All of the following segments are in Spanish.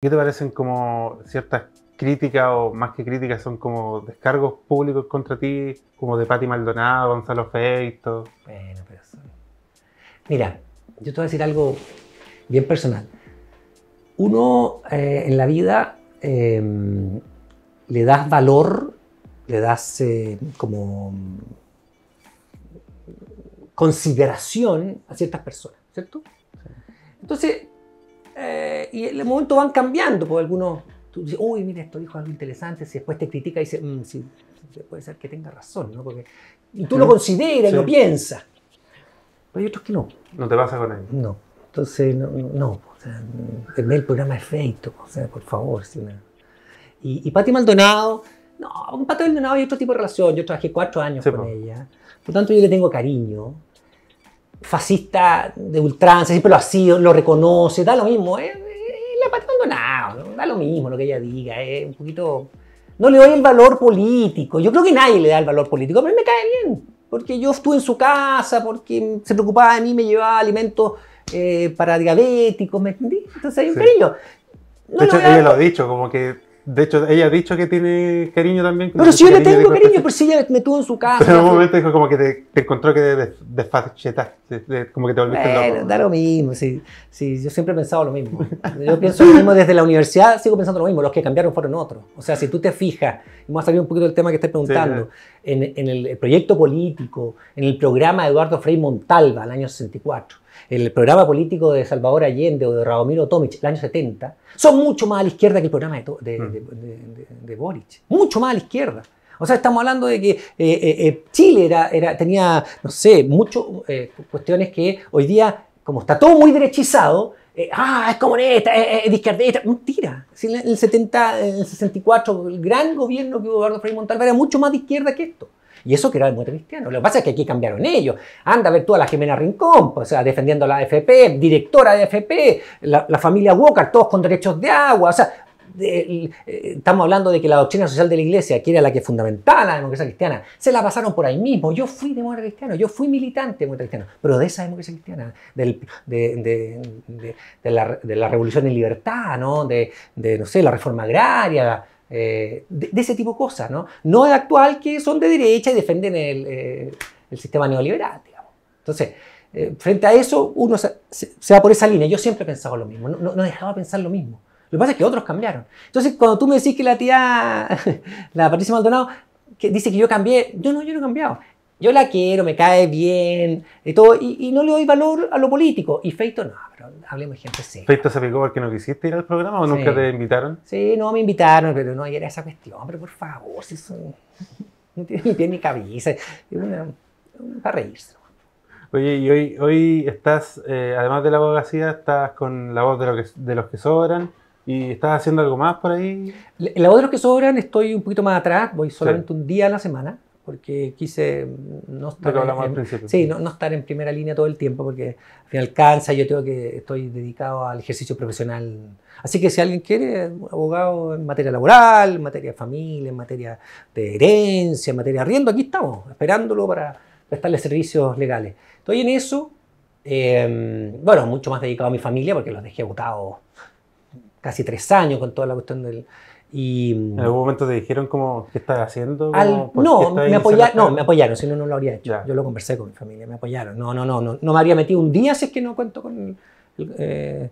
¿Qué te parecen como ciertas críticas, o más que críticas, son como descargos públicos contra ti, como de Patti Maldonado, Gonzalo Feito? Bueno, pero Mira, yo te voy a decir algo bien personal. Uno eh, en la vida em, le das valor, le das eh, como consideración a ciertas personas, ¿cierto? Entonces, eh, y en el momento van cambiando, porque algunos, tú uy, mira, esto dijo algo interesante, si después te critica y dice, mm, sí, puede ser que tenga razón, ¿no? Porque, y tú lo consideras y lo piensas. Pero hay otros que no. No te vas con él. No. Entonces, no, no el programa es feito, o sea, por favor. Y, y Pati Maldonado, no, con Pati Maldonado hay otro tipo de relación, yo trabajé cuatro años con ella, por tanto yo le tengo cariño, fascista de ultranza, siempre lo ha sido, lo reconoce, da lo mismo, es, eh, eh, la pata da lo mismo lo que ella diga, es eh, un poquito... No le doy el valor político, yo creo que nadie le da el valor político, a mí me cae bien, porque yo estuve en su casa, porque se preocupaba de mí, me llevaba alimentos para diabéticos, ¿me entendí? Entonces hay un perillo de hecho, ella lo ha dicho, como que de hecho, ella ha dicho que tiene cariño también. Pero si yo le tengo cariño, pero si ella me tuvo en su casa. Pero en un momento dijo como que te, encontró que desfachetaste, como que te volviste bueno, da lo mismo, sí, sí, yo siempre he pensado lo mismo. Yo pienso lo mismo desde la universidad, sigo pensando lo mismo, los que cambiaron fueron otros. O sea, si tú te fijas, y vamos a salir un poquito del tema que estás preguntando, en, el proyecto político, en el programa de Eduardo Frei Montalva, el año 64, el programa político de Salvador Allende o de Radomiro Tomic, el año 70, son mucho más a la izquierda que el programa mm. de, de, Boric. Mucho más a la izquierda. O sea, estamos hablando de que eh, eh, eh, Chile era, era, tenía, no sé, muchas cuestiones que hoy día, como está todo muy derechizado, eh, ah, es comunista, es, de izquierdista. Mentira. Si el, 70, el 64, el gran gobierno que hubo Eduardo Frei Montalva era mucho más de izquierda que esto. Y eso que era el cristiano. Lo que pasa es que aquí cambiaron ellos. Anda a ver tú a la Jimena Rincón, pues, o sea, defendiendo la AFP, directora de AFP, la, la, familia Walker, todos con derechos de agua. O sea, eh, estamos hablando de que la doctrina social de la iglesia, que era la que fundamentaba la democracia cristiana, se la pasaron por ahí mismo. Yo fui demócrata cristiano, yo fui militante demócrata cristiano, pero de esa democracia cristiana, de, la, revolución en libertad, De, no sé, la reforma agraria, eh, de, ese tipo de cosas, ¿no? No de actual que son de derecha y defienden el, eh, sistema neoliberal, Entonces, frente a eso, uno se, va por esa línea. Yo siempre he pensado lo mismo, no, no, no dejaba pensar lo mismo. Lo que pasa es que otros cambiaron. Entonces, cuando tú me decís que la tía, la Patricia Maldonado, que dice que yo cambié, yo no, yo no he cambiado. Yo la quiero, me cae bien, y todo, y, no le doy valor a lo político. Y Feito, no, pero hablemos de gente seria. ¿Feito se picó porque no quisiste ir al programa o nunca te invitaron? Sí, no, me invitaron, pero no, y era esa cuestión, pero por favor, si son... no tiene ni pie ni cabeza. para reírse. Oye, y hoy, hoy estás, eh, además de la abogacía, estás con la voz de, lo de los que sobran. ¿Y estás haciendo algo más por ahí? Los otros que sobran estoy un poquito más atrás, voy solamente un día a la semana, porque quise no estar, en, sí, no, estar en primera línea todo el tiempo, porque al final cansa, yo tengo que estoy dedicado al ejercicio profesional. Así que si alguien quiere, abogado en materia laboral, en materia de familia, en materia de herencia, en materia de arriendo, aquí estamos, esperándolo para prestarle servicios legales. Estoy en eso, eh, bueno, mucho más dedicado a mi familia, porque los dejé votados casi tres años con toda la cuestión del... Y, ¿En algún momento te dijeron cómo qué estás haciendo? no, me apoyaron, si no, no lo habría hecho. Yo lo conversé con mi familia, me apoyaron. No, no, no, no, no me habría metido un día si es que no cuento con el, eh,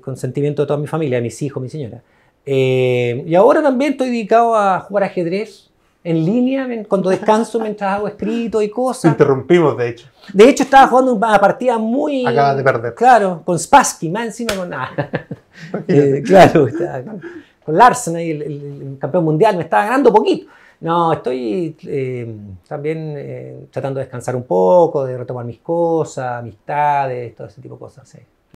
consentimiento de toda mi familia, mis hijos, mi señora. Eh, y ahora también estoy dedicado a jugar ajedrez, en línea cuando descanso mientras hago escrito y cosas. Interrumpimos, de hecho. De hecho, estaba jugando una partida muy. Acabas de perder. Claro, con Spassky, más encima con. Ah, nada. Eh, claro, con Larsen, el, campeón mundial, me estaba ganando poquito. No, estoy eh, también eh, tratando de descansar un poco, de retomar mis cosas, amistades, todo ese tipo de cosas. Sí.